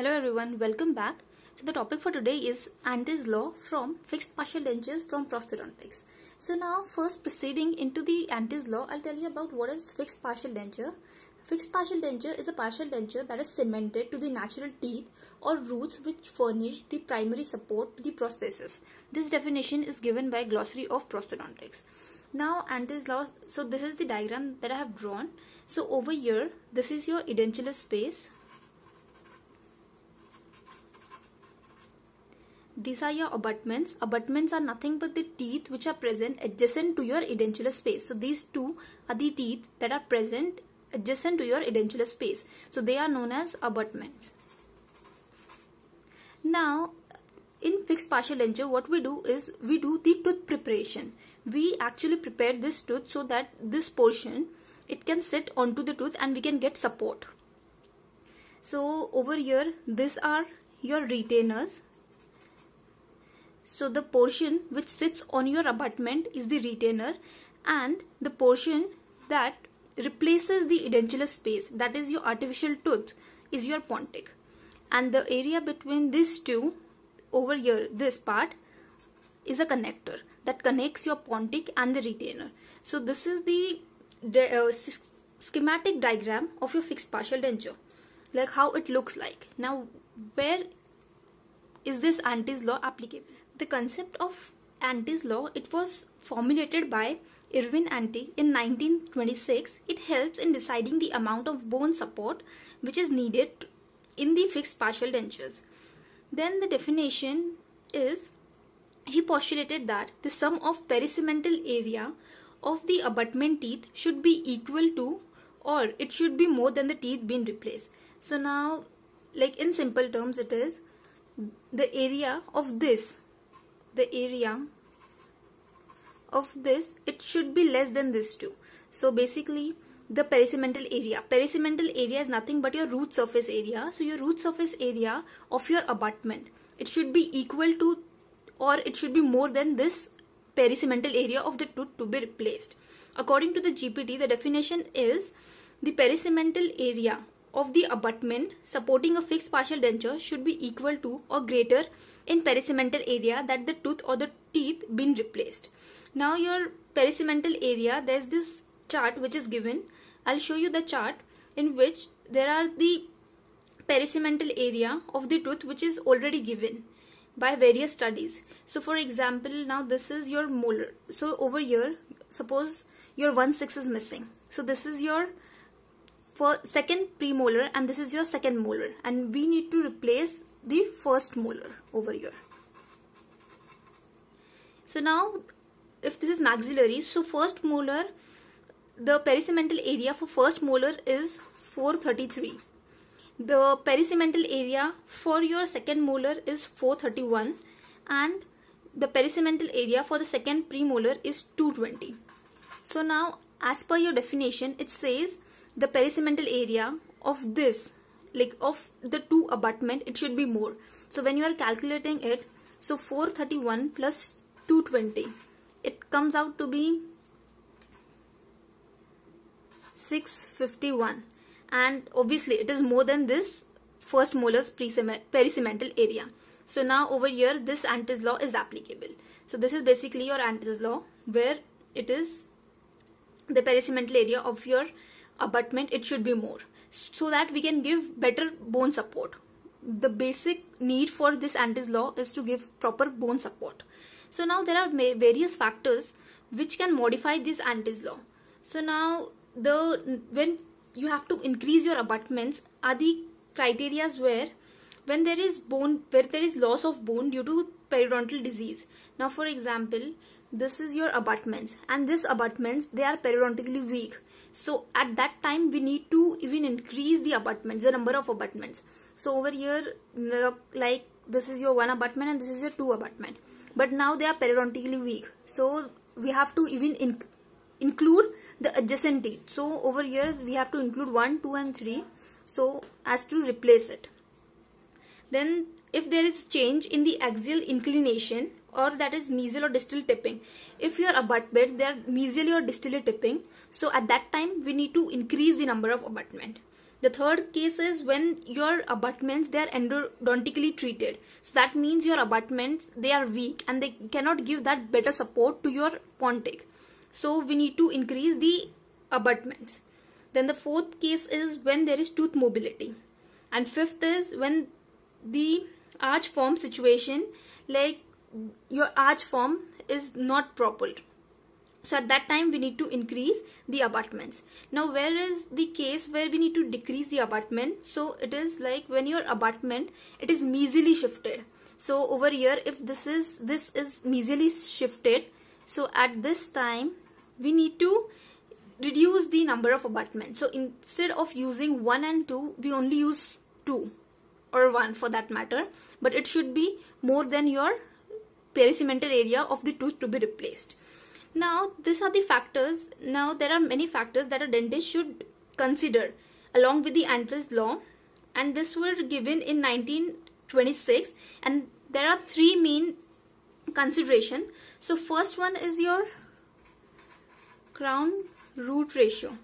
Hello everyone, welcome back. So the topic for today is Andes law from fixed partial dentures from prosthodontics. So now first proceeding into the Andes law, I'll tell you about what is fixed partial denture. Fixed partial denture is a partial denture that is cemented to the natural teeth or roots which furnish the primary support to the prosthesis. This definition is given by glossary of prosthodontics. Now Andes law, so this is the diagram that I have drawn. So over here, this is your edentulous space These are your abutments. Abutments are nothing but the teeth which are present adjacent to your edentulous space. So these two are the teeth that are present adjacent to your edentulous space. So they are known as abutments. Now in fixed partial denture what we do is we do the tooth preparation. We actually prepare this tooth so that this portion it can sit onto the tooth and we can get support. So over here these are your retainers so the portion which sits on your abutment is the retainer and the portion that replaces the edentulous space that is your artificial tooth is your pontic and the area between these two over here this part is a connector that connects your pontic and the retainer. So this is the uh, schematic diagram of your fixed partial denture like how it looks like. Now where is this Antis law applicable? the concept of anti's law, it was formulated by Irwin anti in 1926. It helps in deciding the amount of bone support which is needed in the fixed partial dentures. Then the definition is he postulated that the sum of pericemental area of the abutment teeth should be equal to or it should be more than the teeth being replaced. So now like in simple terms it is the area of this the area of this it should be less than this two so basically the pericymental area pericymental area is nothing but your root surface area so your root surface area of your abutment it should be equal to or it should be more than this pericymental area of the tooth to be replaced according to the gpt the definition is the pericymental area of the abutment supporting a fixed partial denture should be equal to or greater in pericemental area that the tooth or the teeth been replaced. Now your pericemental area, there's this chart which is given. I'll show you the chart in which there are the pericemental area of the tooth which is already given by various studies. So for example, now this is your molar. So over here, suppose your 1 6 is missing. So this is your for second premolar and this is your second molar and we need to replace the first molar over here. So now if this is maxillary, so first molar, the pericemental area for first molar is 433. The pericemental area for your second molar is 431 and the pericemental area for the second premolar is 220. So now as per your definition, it says the pericemental area of this like of the two abutment it should be more so when you are calculating it so 431 plus 220 it comes out to be 651 and obviously it is more than this first molar's pericemental area so now over here this Antis law is applicable so this is basically your Antis law where it is the pericemental area of your abutment it should be more so that we can give better bone support. The basic need for this antis law is to give proper bone support. So now there are various factors which can modify this antis law. So now the when you have to increase your abutments are the criterias where when there is bone where there is loss of bone due to periodontal disease. Now for example, this is your abutments and this abutments they are periodontically weak so at that time we need to even increase the abutments the number of abutments so over here like this is your one abutment and this is your two abutment but now they are periodontically weak so we have to even in include the adjacent teeth so over here we have to include 1 2 and 3 so as to replace it then if there is change in the axial inclination or that is mesial or distal tipping. If your abutment, they are mesially or distally tipping. So at that time, we need to increase the number of abutment. The third case is when your abutments, they are endodontically treated. So that means your abutments, they are weak and they cannot give that better support to your pontic. So we need to increase the abutments. Then the fourth case is when there is tooth mobility. And fifth is when the arch form situation like your arch form is not proper. So at that time we need to increase the abutments. Now where is the case where we need to decrease the abutment? So it is like when your abutment it is measly shifted. So over here if this is this is measly shifted so at this time we need to reduce the number of abutments. So instead of using 1 and 2 we only use 2 or 1 for that matter but it should be more than your placental area of the tooth to be replaced. Now, these are the factors. Now, there are many factors that a dentist should consider along with the Antler's law and this were given in 1926 and there are three main consideration. So, first one is your crown root ratio.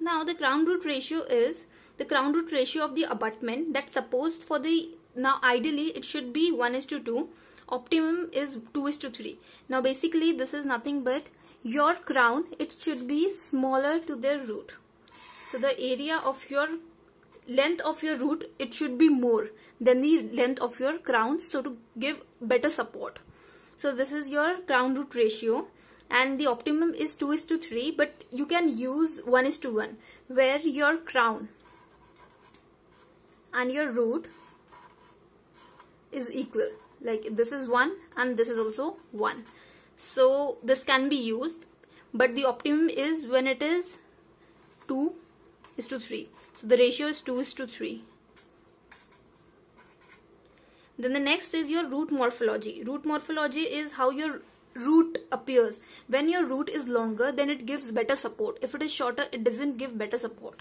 Now, the crown root ratio is the crown root ratio of the abutment that's supposed for the now ideally it should be 1 is to 2 optimum is 2 is to 3 now basically this is nothing but your crown it should be smaller to the root so the area of your length of your root it should be more than the length of your crown so to give better support so this is your crown root ratio and the optimum is 2 is to 3 but you can use 1 is to 1 where your crown and your root is equal like this is 1 and this is also 1 so this can be used but the optimum is when it is 2 is to 3 so the ratio is 2 is to 3 then the next is your root morphology root morphology is how your root appears when your root is longer then it gives better support if it is shorter it doesn't give better support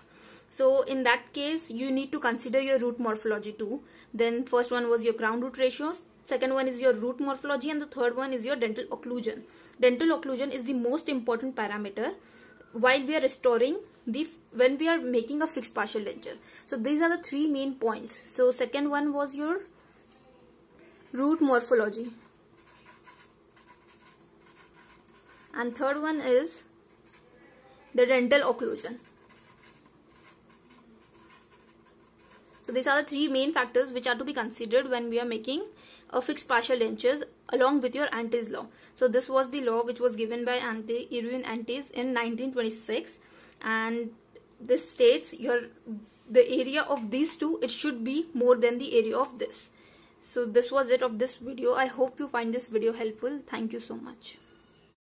so in that case, you need to consider your root morphology too. Then first one was your crown root ratios. Second one is your root morphology and the third one is your dental occlusion. Dental occlusion is the most important parameter while we are restoring the when we are making a fixed partial denture. So these are the three main points. So second one was your root morphology and third one is the dental occlusion. So these are the three main factors which are to be considered when we are making a uh, fixed partial dentures along with your Antes law. So this was the law which was given by Ante, Irwin Antes in 1926 and this states your the area of these two it should be more than the area of this. So this was it of this video. I hope you find this video helpful. Thank you so much.